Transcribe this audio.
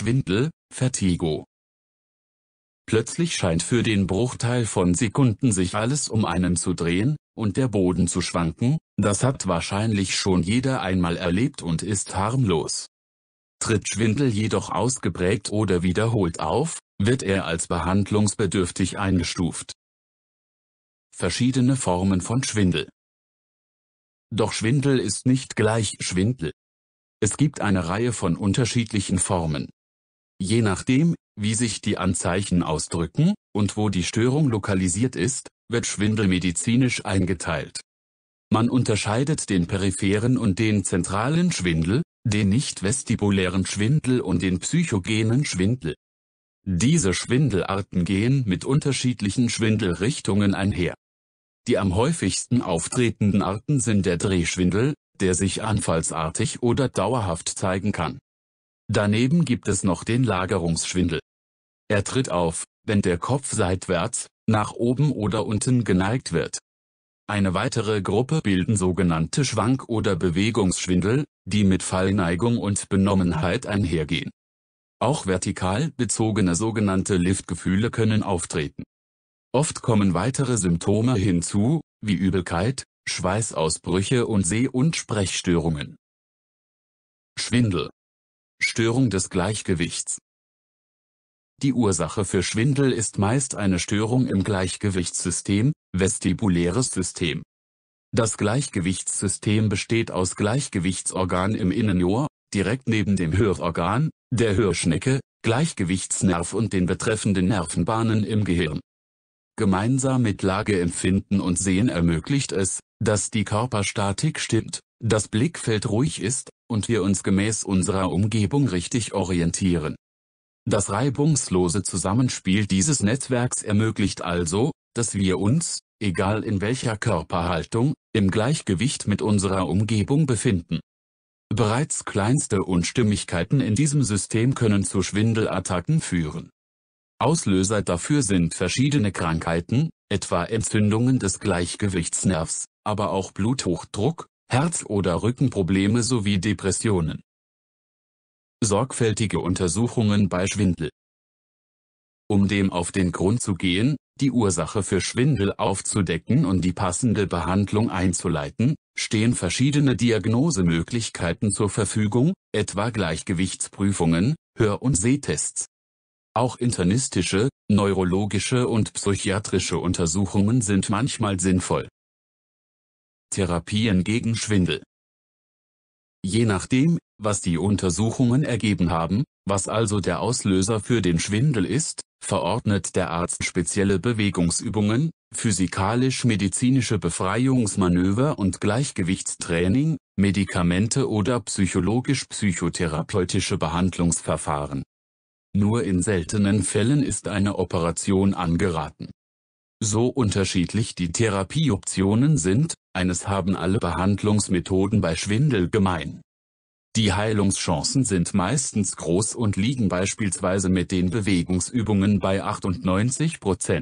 Schwindel, Vertigo. Plötzlich scheint für den Bruchteil von Sekunden sich alles um einen zu drehen, und der Boden zu schwanken, das hat wahrscheinlich schon jeder einmal erlebt und ist harmlos. Tritt Schwindel jedoch ausgeprägt oder wiederholt auf, wird er als behandlungsbedürftig eingestuft. Verschiedene Formen von Schwindel Doch Schwindel ist nicht gleich Schwindel. Es gibt eine Reihe von unterschiedlichen Formen. Je nachdem, wie sich die Anzeichen ausdrücken und wo die Störung lokalisiert ist, wird Schwindel medizinisch eingeteilt. Man unterscheidet den peripheren und den zentralen Schwindel, den nicht-vestibulären Schwindel und den psychogenen Schwindel. Diese Schwindelarten gehen mit unterschiedlichen Schwindelrichtungen einher. Die am häufigsten auftretenden Arten sind der Drehschwindel, der sich anfallsartig oder dauerhaft zeigen kann Daneben gibt es noch den Lagerungsschwindel. Er tritt auf, wenn der Kopf seitwärts, nach oben oder unten geneigt wird. Eine weitere Gruppe bilden sogenannte Schwank- oder Bewegungsschwindel, die mit Fallneigung und Benommenheit einhergehen. Auch vertikal bezogene sogenannte Liftgefühle können auftreten. Oft kommen weitere Symptome hinzu, wie Übelkeit, Schweißausbrüche und Seh- und Sprechstörungen. Schwindel Störung des Gleichgewichts. Die Ursache für Schwindel ist meist eine Störung im Gleichgewichtssystem, vestibuläres System. Das Gleichgewichtssystem besteht aus Gleichgewichtsorgan im Innenohr, direkt neben dem Hörorgan, der Hörschnecke, Gleichgewichtsnerv und den betreffenden Nervenbahnen im Gehirn. Gemeinsam mit Lageempfinden und Sehen ermöglicht es, dass die Körperstatik stimmt, das Blickfeld ruhig ist, und wir uns gemäß unserer Umgebung richtig orientieren. Das reibungslose Zusammenspiel dieses Netzwerks ermöglicht also, dass wir uns, egal in welcher Körperhaltung, im Gleichgewicht mit unserer Umgebung befinden. Bereits kleinste Unstimmigkeiten in diesem System können zu Schwindelattacken führen. Auslöser dafür sind verschiedene Krankheiten, etwa Entzündungen des Gleichgewichtsnervs, aber auch Bluthochdruck, Herz- oder Rückenprobleme sowie Depressionen. Sorgfältige Untersuchungen bei Schwindel. Um dem auf den Grund zu gehen, die Ursache für Schwindel aufzudecken und die passende Behandlung einzuleiten, stehen verschiedene Diagnosemöglichkeiten zur Verfügung, etwa Gleichgewichtsprüfungen, Hör- und Sehtests. Auch internistische, neurologische und psychiatrische Untersuchungen sind manchmal sinnvoll. Therapien gegen Schwindel. Je nachdem, was die Untersuchungen ergeben haben, was also der Auslöser für den Schwindel ist, verordnet der Arzt spezielle Bewegungsübungen, physikalisch-medizinische Befreiungsmanöver und Gleichgewichtstraining, Medikamente oder psychologisch-psychotherapeutische Behandlungsverfahren. Nur in seltenen Fällen ist eine Operation angeraten. So unterschiedlich die Therapieoptionen sind, eines haben alle Behandlungsmethoden bei Schwindel gemein. Die Heilungschancen sind meistens groß und liegen beispielsweise mit den Bewegungsübungen bei 98 Prozent